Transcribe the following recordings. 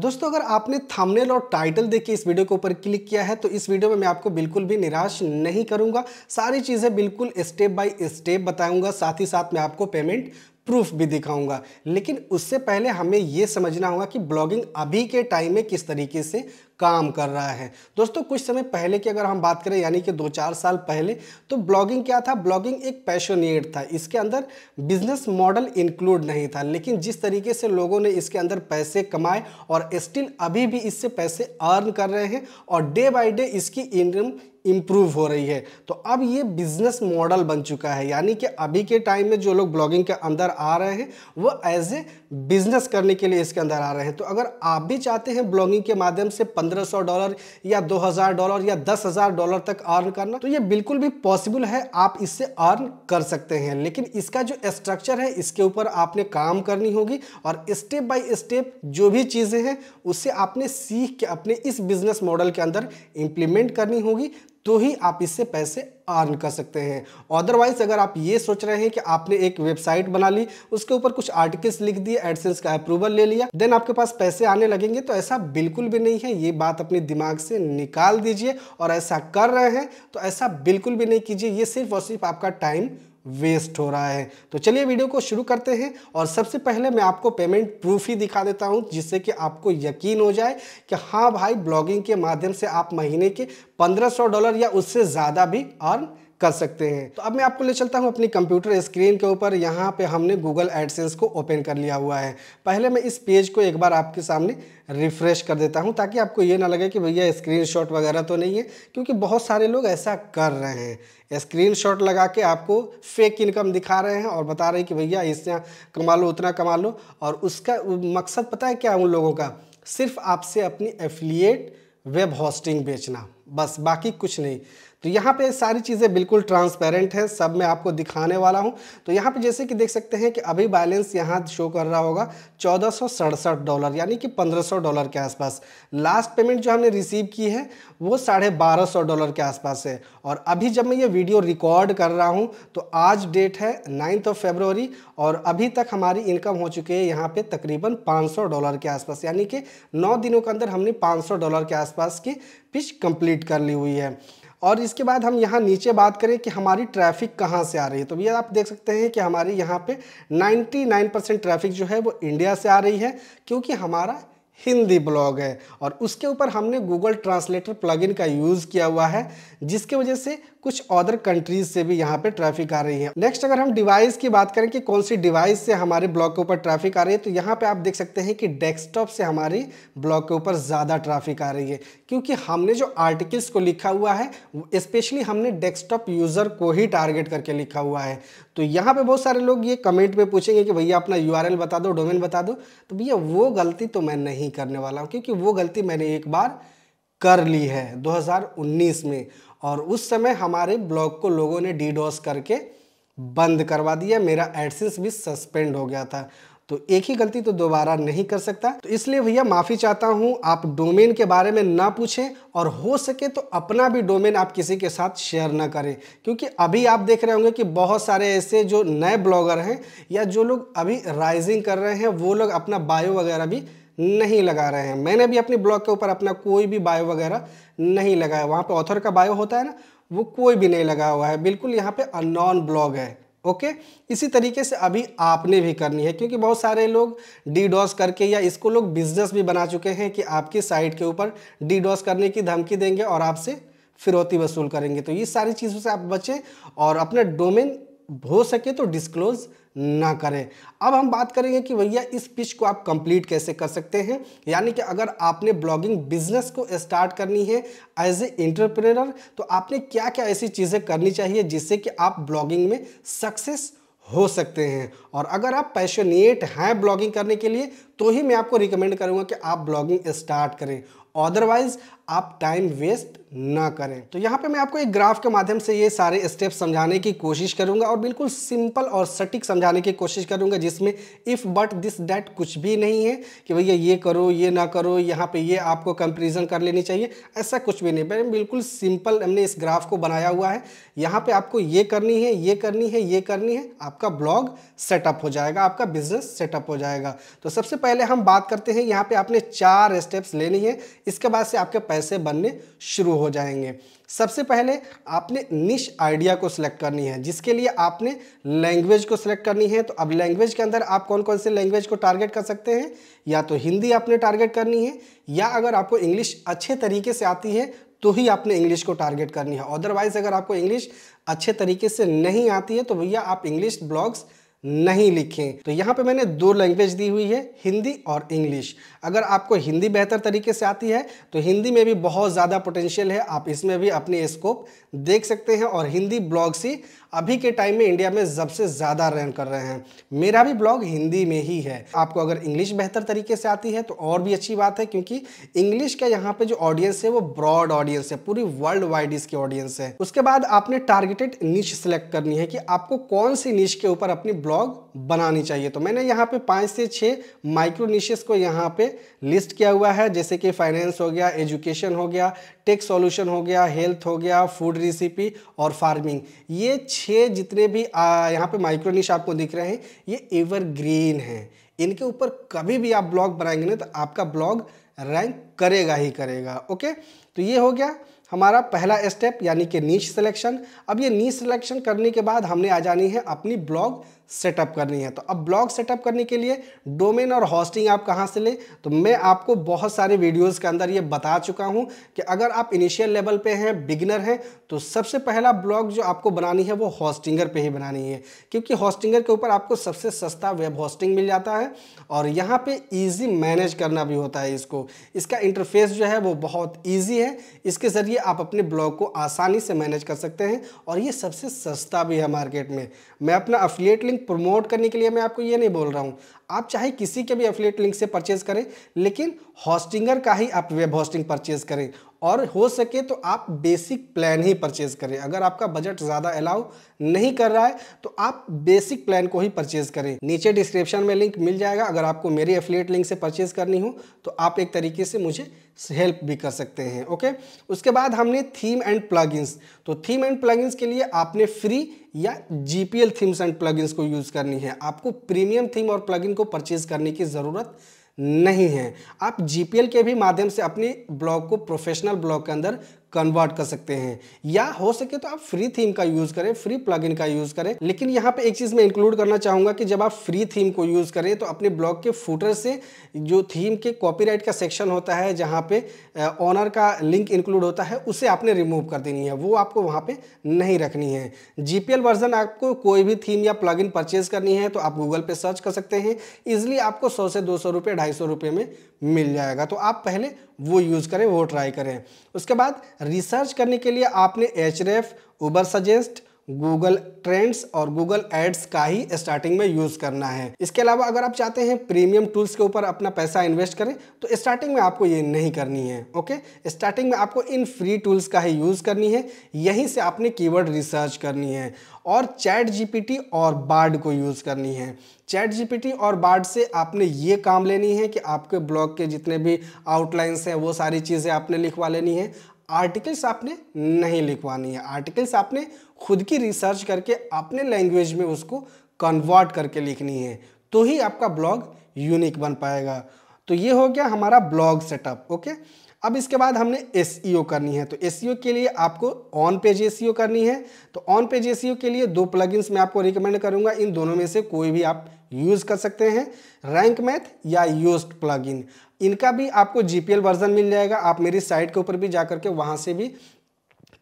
दोस्तों अगर आपने थंबनेल और टाइटल देख के इस वीडियो के ऊपर क्लिक किया है तो इस वीडियो में मैं आपको बिल्कुल भी निराश नहीं करूंगा सारी चीज़ें बिल्कुल स्टेप बाय स्टेप बताऊंगा साथ ही साथ मैं आपको पेमेंट प्रूफ भी दिखाऊंगा लेकिन उससे पहले हमें यह समझना होगा कि ब्लॉगिंग अभी के टाइम में किस तरीके से काम कर रहा है दोस्तों कुछ समय पहले की अगर हम बात करें यानी कि दो चार साल पहले तो ब्लॉगिंग क्या था ब्लॉगिंग एक पैशनेट था इसके अंदर बिजनेस मॉडल इंक्लूड नहीं था लेकिन जिस तरीके से लोगों ने इसके अंदर पैसे कमाए और स्टिल अभी भी इससे पैसे अर्न कर रहे हैं और डे बाई डे इसकी इनकम इम्प्रूव हो रही है तो अब ये बिजनेस मॉडल बन चुका है यानी कि अभी के टाइम में जो लोग ब्लॉगिंग के अंदर आ रहे हैं वो एज ए बिजनेस करने के लिए इसके अंदर आ रहे हैं तो अगर आप भी चाहते हैं ब्लॉगिंग के माध्यम से 1500 डॉलर या 2000 डॉलर या 10000 डॉलर तक अर्न करना तो ये बिल्कुल भी पॉसिबल है आप इससे अर्न कर सकते हैं लेकिन इसका जो स्ट्रक्चर है इसके ऊपर आपने काम करनी होगी और स्टेप बाय स्टेप जो भी चीज़ें हैं उससे आपने सीख के अपने इस बिजनेस मॉडल के अंदर इम्प्लीमेंट करनी होगी तो ही आप इससे पैसे अर्न कर सकते हैं अदरवाइज अगर आप ये सोच रहे हैं कि आपने एक वेबसाइट बना ली उसके ऊपर कुछ आर्टिकल्स लिख दिए एडसेंस का अप्रूवल ले लिया देन आपके पास पैसे आने लगेंगे तो ऐसा बिल्कुल भी नहीं है ये बात अपने दिमाग से निकाल दीजिए और ऐसा कर रहे हैं तो ऐसा बिल्कुल भी नहीं कीजिए ये सिर्फ और सिर्फ आपका टाइम वेस्ट हो रहा है तो चलिए वीडियो को शुरू करते हैं और सबसे पहले मैं आपको पेमेंट प्रूफ ही दिखा देता हूं जिससे कि आपको यकीन हो जाए कि हाँ भाई ब्लॉगिंग के माध्यम से आप महीने के 1500 डॉलर या उससे ज़्यादा भी अर्न कर सकते हैं तो अब मैं आपको ले चलता हूँ अपनी कंप्यूटर स्क्रीन के ऊपर यहाँ पे हमने गूगल एडसेंस को ओपन कर लिया हुआ है पहले मैं इस पेज को एक बार आपके सामने रिफ्रेश कर देता हूँ ताकि आपको ये ना लगे कि भैया स्क्रीनशॉट वगैरह तो नहीं है क्योंकि बहुत सारे लोग ऐसा कर रहे हैं स्क्रीनशॉट लगा के आपको फेक इनकम दिखा रहे हैं और बता रहे हैं कि भैया इससे कमा लो उतना कमा लो और उसका मकसद पता है क्या उन लोगों का सिर्फ आपसे अपनी एफिलिएट वेब होस्टिंग बेचना बस बाकी कुछ नहीं तो यहाँ पे सारी चीज़ें बिल्कुल ट्रांसपेरेंट हैं सब मैं आपको दिखाने वाला हूँ तो यहाँ पे जैसे कि देख सकते हैं कि अभी बैलेंस यहाँ शो कर रहा होगा चौदह डॉलर यानी कि पंद्रह डॉलर के आसपास लास्ट पेमेंट जो हमने रिसीव की है वो साढ़े डॉलर के आसपास है और अभी जब मैं ये वीडियो रिकॉर्ड कर रहा हूँ तो आज डेट है नाइन्थ ऑफ फेबरवरी और अभी तक हमारी इनकम हो चुकी है यहाँ पर तकरीबन पाँच डॉलर के आसपास यानी कि नौ दिनों के अंदर हमने पाँच डॉलर के आसपास की पिच कंप्लीट कर ली हुई है और इसके बाद हम यहाँ नीचे बात करें कि हमारी ट्रैफिक कहाँ से आ रही है तो भैया आप देख सकते हैं कि हमारे यहाँ पे 99 परसेंट ट्रैफिक जो है वो इंडिया से आ रही है क्योंकि हमारा हिंदी ब्लॉग है और उसके ऊपर हमने गूगल ट्रांसलेटर प्लगइन का यूज़ किया हुआ है जिसके वजह से कुछ अदर कंट्रीज से भी यहाँ पे ट्रैफिक आ रही है नेक्स्ट अगर हम डिवाइस की बात करें कि कौन सी डिवाइस से हमारे ब्लॉक के ऊपर ट्रैफिक आ रही है तो यहाँ पे आप देख सकते हैं कि डेस्कटॉप से हमारी ब्लॉक के ऊपर ज़्यादा ट्रैफिक आ रही है क्योंकि हमने जो आर्टिकल्स को लिखा हुआ है स्पेशली हमने डेस्कटॉप यूज़र को ही टारगेट करके लिखा हुआ है तो यहाँ पे बहुत सारे लोग ये कमेंट में पूछेंगे कि भैया अपना यू बता दो डोमेन बता दो तो भैया वो गलती तो मैं नहीं करने वाला हूँ क्योंकि वो गलती मैंने एक बार कर ली है 2019 में और उस समय हमारे ब्लॉग को लोगों ने डीडोस करके बंद करवा दिया मेरा एडसेंस भी सस्पेंड हो गया था तो एक ही गलती तो दोबारा नहीं कर सकता तो इसलिए भैया माफ़ी चाहता हूँ आप डोमेन के बारे में ना पूछें और हो सके तो अपना भी डोमेन आप किसी के साथ शेयर ना करें क्योंकि अभी आप देख रहे होंगे कि बहुत सारे ऐसे जो नए ब्लॉगर हैं या जो लोग अभी राइजिंग कर रहे हैं वो लोग अपना बायो वगैरह भी नहीं लगा रहे हैं मैंने भी अपने ब्लॉग के ऊपर अपना कोई भी बायो वगैरह नहीं लगाया वहाँ पर ऑथर का बायो होता है ना वो कोई भी नहीं लगा हुआ है बिल्कुल यहाँ पे अनॉन ब्लॉग है ओके इसी तरीके से अभी आपने भी करनी है क्योंकि बहुत सारे लोग डी डॉस करके या इसको लोग बिजनेस भी बना चुके हैं कि आपकी साइट के ऊपर डी डॉस करने की धमकी देंगे और आपसे फिरौती वसूल करेंगे तो ये सारी चीज़ों से आप बचें और अपना डोमेन हो सके तो डिस्क्लोज ना करें अब हम बात करेंगे कि भैया इस पिच को आप कंप्लीट कैसे कर सकते हैं यानी कि अगर आपने ब्लॉगिंग बिजनेस को स्टार्ट करनी है एज ए इंटरप्रेनर तो आपने क्या क्या ऐसी चीज़ें करनी चाहिए जिससे कि आप ब्लॉगिंग में सक्सेस हो सकते हैं और अगर आप पैशनेट हैं ब्लॉगिंग करने के लिए तो ही मैं आपको रिकमेंड करूंगा कि आप ब्लॉगिंग स्टार्ट करें अदरवाइज आप टाइम वेस्ट ना करें तो यहाँ पे मैं आपको एक ग्राफ के माध्यम से ये सारे स्टेप समझाने की कोशिश करूंगा और बिल्कुल सिंपल और सटीक समझाने की कोशिश करूंगा जिसमें इफ़ बट दिस डेट कुछ भी नहीं है कि भैया ये करो ये ना करो यहाँ पे ये आपको कंपेरिजन कर लेनी चाहिए ऐसा कुछ भी नहीं बिल्कुल सिंपल हमने इस ग्राफ को बनाया हुआ है यहाँ पर आपको ये करनी है ये करनी है ये करनी है आपका ब्लॉग सेटअप हो जाएगा आपका बिजनेस सेटअप हो जाएगा तो सबसे पहले पहले हम बात करते हैं यहाँ पे आपने चार स्टेप्स लेनी है इसके बाद से आपके पैसे बनने शुरू हो जाएंगे सबसे पहले आपने निश आइडिया को सिलेक्ट करनी है जिसके लिए आपने लैंग्वेज को सिलेक्ट करनी है तो अब लैंग्वेज के अंदर आप कौन कौन से लैंग्वेज को टारगेट कर सकते हैं या तो हिंदी आपने टारगेट करनी है या अगर आपको इंग्लिश अच्छे तरीके से आती है तो ही आपने इंग्लिश को टारगेट करनी है अदरवाइज़ अगर आपको इंग्लिश अच्छे तरीके से नहीं आती है तो भैया आप इंग्लिश ब्लॉग्स नहीं लिखें तो यहाँ पे मैंने दो लैंग्वेज दी हुई है हिंदी और इंग्लिश अगर आपको हिंदी बेहतर तरीके से आती है तो हिंदी में भी बहुत ज़्यादा पोटेंशियल है आप इसमें भी अपनी स्कोप देख सकते हैं और हिंदी ब्लॉग से अभी के टाइम में इंडिया में सबसे ज़्यादा रन कर रहे हैं मेरा भी ब्लॉग हिंदी में ही है आपको अगर इंग्लिश बेहतर तरीके से आती है तो और भी अच्छी बात है क्योंकि इंग्लिश का यहाँ पे जो ऑडियंस है वो ब्रॉड ऑडियंस है पूरी वर्ल्ड वाइड इसकी ऑडियंस है उसके बाद आपने टारगेटेड नीच सेलेक्ट करनी है कि आपको कौन सी नीच के ऊपर अपनी ब्लॉग बनानी चाहिए तो मैंने यहाँ पे पाँच से छः माइक्रो नीशेस को यहाँ पे लिस्ट किया हुआ है जैसे कि फाइनेंस हो गया एजुकेशन हो गया टेक सॉल्यूशन हो गया हेल्थ हो गया फूड रेसिपी और फार्मिंग ये छः जितने भी यहाँ पे माइक्रोनिश आपको दिख रहे हैं ये एवरग्रीन हैं इनके ऊपर कभी भी आप ब्लॉग बनाएंगे ना तो आपका ब्लॉग रैंक करेगा ही करेगा ओके तो ये हो गया हमारा पहला स्टेप यानी कि नीच सिलेक्शन अब ये नीच सिलेक्शन करने के बाद हमने आ जानी है अपनी ब्लॉग सेटअप करनी है तो अब ब्लॉग सेटअप करने के लिए डोमेन और हॉस्टिंग आप कहाँ से लें तो मैं आपको बहुत सारे वीडियोस के अंदर ये बता चुका हूँ कि अगर आप इनिशियल लेवल पे हैं बिगिनर हैं तो सबसे पहला ब्लॉग जो आपको बनानी है वो हॉस्टिंगर पे ही बनानी है क्योंकि हॉस्टिंगर के ऊपर आपको सबसे सस्ता वेब हॉस्टिंग मिल जाता है और यहाँ पर ईजी मैनेज करना भी होता है इसको इसका इंटरफेस जो है वो बहुत ईजी है इसके ज़रिए आप अपने ब्लॉग को आसानी से मैनेज कर सकते हैं और ये सबसे सस्ता भी है मार्केट में मैं अपना अफिलियट लिंक लिंक प्रमोट करने के लिए मैं आपको ये नहीं बोल रहा हूँ आप चाहे किसी के भी एफिलेट लिंक से परचेज करें लेकिन हॉस्टिंगर का ही आप वेब होस्टिंग परचेज करें और हो सके तो आप बेसिक प्लान ही परचेज करें अगर आपका बजट ज़्यादा अलाउ नहीं कर रहा है तो आप बेसिक प्लान को ही परचेज करें नीचे डिस्क्रिप्शन में लिंक मिल जाएगा अगर आपको मेरी एफिलिएट लिंक से परचेज करनी हो तो आप एक तरीके से मुझे हेल्प भी कर सकते हैं ओके उसके बाद हमने थीम एंड प्लगइन्स तो थीम एंड प्लगइन्स के लिए आपने फ्री या जीपीएल थीम्स एंड प्लगइन्स को यूज़ करनी है आपको प्रीमियम थीम और प्लगइन को परचेज करने की ज़रूरत नहीं है आप जी के भी माध्यम से अपने ब्लॉग को प्रोफेशनल ब्लॉग के अंदर कन्वर्ट कर सकते हैं या हो सके तो आप फ्री थीम का यूज़ करें फ्री प्लग का यूज़ करें लेकिन यहाँ पे एक चीज़ मैं इंक्लूड करना चाहूँगा कि जब आप फ्री थीम को यूज़ करें तो अपने ब्लॉग के फूटर से जो थीम के कॉपीराइट का सेक्शन होता है जहाँ पे ऑनर का लिंक इंक्लूड होता है उसे आपने रिमूव कर देनी है वो आपको वहाँ पर नहीं रखनी है जी वर्जन आपको कोई भी थीम या प्लग परचेज करनी है तो आप गूगल पर सर्च कर सकते हैं इजिली आपको सौ से दो सौ रुपये ढाई सौ रुपये में मिल जाएगा तो आप पहले वो यूज़ करें वो ट्राई करें उसके बाद रिसर्च करने के लिए आपने एच रेफ उबर सजेस्ट गूगल ट्रेंड्स और गूगल एड्स का ही स्टार्टिंग में यूज़ करना है इसके अलावा अगर आप चाहते हैं प्रीमियम टूल्स के ऊपर अपना पैसा इन्वेस्ट करें तो स्टार्टिंग में आपको ये नहीं करनी है ओके स्टार्टिंग में आपको इन फ्री टूल्स का ही यूज़ करनी है यहीं से आपने कीवर्ड रिसर्च करनी है और चैट जी और बार्ड को यूज़ करनी है चैट जी और बार्ड से आपने ये काम लेनी है कि आपके ब्लॉग के जितने भी आउटलाइंस हैं वो सारी चीज़ें आपने लिखवा लेनी है आर्टिकल्स आपने नहीं लिखवानी है आर्टिकल्स आपने खुद की रिसर्च करके अपने लैंग्वेज में उसको कन्वर्ट करके लिखनी है तो ही आपका ब्लॉग यूनिक बन पाएगा तो ये हो गया हमारा ब्लॉग सेटअप ओके अब इसके बाद हमने एस e करनी है तो एस e के लिए आपको ऑन पेज एस करनी है तो ऑन पेज एस के लिए दो प्लगइन्स मैं आपको रिकमेंड करूंगा इन दोनों में से कोई भी आप यूज़ कर सकते हैं रैंक मैथ या यूज प्लग इनका भी आपको जी वर्जन मिल जाएगा आप मेरी साइट के ऊपर भी जा करके वहाँ से भी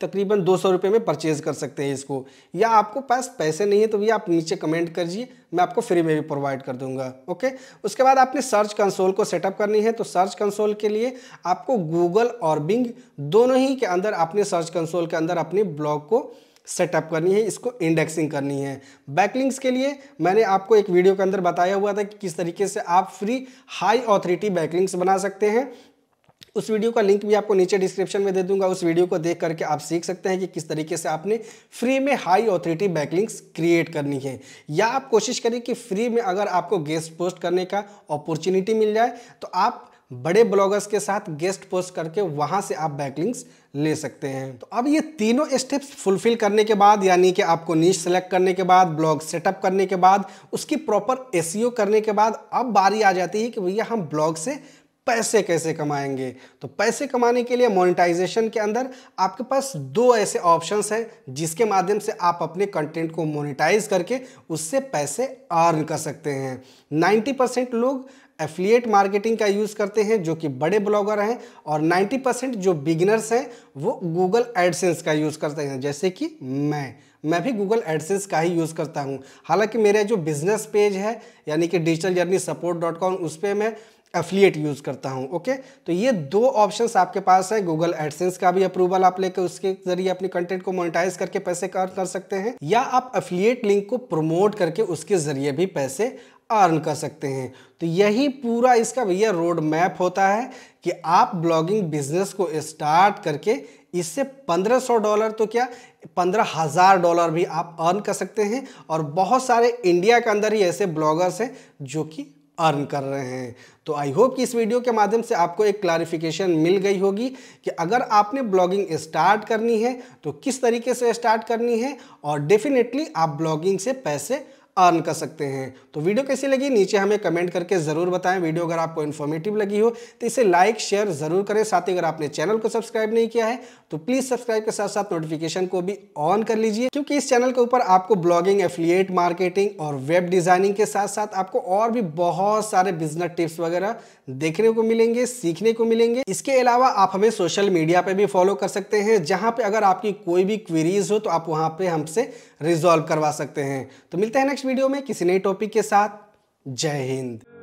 तकरीबन दो सौ रुपये में परचेज़ कर सकते हैं इसको या आपको पास पैसे नहीं है तो भी आप नीचे कमेंट करिए मैं आपको फ्री में भी प्रोवाइड कर दूंगा ओके उसके बाद आपने सर्च कंसोल को सेटअप करनी है तो सर्च कंसोल के लिए आपको गूगल और बिंग दोनों ही के अंदर अपने सर्च कंसोल के अंदर अपने ब्लॉग को सेटअप करनी है इसको इंडेक्सिंग करनी है बैकलिंक्स के लिए मैंने आपको एक वीडियो के अंदर बताया हुआ था कि किस तरीके से आप फ्री हाई ऑथोरिटी बैकलिंक्स बना सकते हैं उस वीडियो का लिंक भी आपको नीचे डिस्क्रिप्शन में दे दूंगा उस वीडियो को देख करके आप सीख सकते हैं कि किस तरीके से आपने फ्री में हाई ऑथोरिटी बैकलिंक्स क्रिएट करनी है या आप कोशिश करें कि फ्री में अगर आपको गेस्ट पोस्ट करने का अपॉर्चुनिटी मिल जाए तो आप बड़े ब्लॉगर्स के साथ गेस्ट पोस्ट करके वहां से आप बैकलिंग्स ले सकते हैं तो अब ये तीनों स्टेप्स फुलफिल करने के बाद यानी कि आपको नीच सेलेक्ट करने के बाद ब्लॉग सेटअप करने के बाद उसकी प्रॉपर एसईओ e करने के बाद अब बारी आ जाती है कि भैया हम ब्लॉग से पैसे कैसे कमाएंगे तो पैसे कमाने के लिए मोनेटाइजेशन के अंदर आपके पास दो ऐसे ऑप्शंस हैं जिसके माध्यम से आप अपने कंटेंट को मोनेटाइज करके उससे पैसे अर्न कर सकते हैं 90 परसेंट लोग एफिलिएट मार्केटिंग का यूज़ करते हैं जो कि बड़े ब्लॉगर हैं और 90 परसेंट जो बिगिनर्स हैं वो गूगल एडसेंस का यूज़ करते हैं जैसे कि मैं मैं भी गूगल एडसेंस का ही यूज़ करता हूँ हालांकि मेरा जो बिज़नेस पेज है यानी कि digital journey support dot com उस पर मैं एफिलिएट यूज़ करता हूँ ओके तो ये दो ऑप्शंस आपके पास है गूगल एडसेंस का भी अप्रूवल आप लेकर उसके जरिए अपने कंटेंट को मोनिटाइज करके पैसे अर्न कर सकते हैं या आप एफिलिएट लिंक को प्रमोट करके उसके जरिए भी पैसे अर्न कर सकते हैं तो यही पूरा इसका भैया रोड मैप होता है कि आप ब्लॉगिंग बिजनेस को स्टार्ट करके इससे 1500 डॉलर तो क्या पंद्रह हज़ार डॉलर भी आप अर्न कर सकते हैं और बहुत सारे इंडिया के अंदर ही ऐसे ब्लॉगर्स हैं जो कि अर्न कर रहे हैं तो आई होप कि इस वीडियो के माध्यम से आपको एक क्लारिफिकेशन मिल गई होगी कि अगर आपने ब्लॉगिंग स्टार्ट करनी है तो किस तरीके से स्टार्ट करनी है और डेफिनेटली आप ब्लॉगिंग से पैसे अर्न कर सकते हैं तो वीडियो कैसी लगी नीचे हमें कमेंट करके ज़रूर बताएं वीडियो अगर आपको इन्फॉर्मेटिव लगी हो तो इसे लाइक शेयर ज़रूर करें साथ ही अगर आपने चैनल को सब्सक्राइब नहीं किया है तो प्लीज़ सब्सक्राइब के साथ साथ नोटिफिकेशन को भी ऑन कर लीजिए क्योंकि इस चैनल के ऊपर आपको ब्लॉगिंग एफिलिएट मार्केटिंग और वेब डिज़ाइनिंग के साथ साथ आपको और भी बहुत सारे बिजनेस टिप्स वगैरह देखने को मिलेंगे सीखने को मिलेंगे इसके अलावा आप हमें सोशल मीडिया पर भी फॉलो कर सकते हैं जहाँ पर अगर आपकी कोई भी क्वेरीज हो तो आप वहाँ पर हमसे रिजॉल्व करवा सकते हैं तो मिलते हैं नेक्स्ट वीडियो में किसी नए टॉपिक के साथ जय हिंद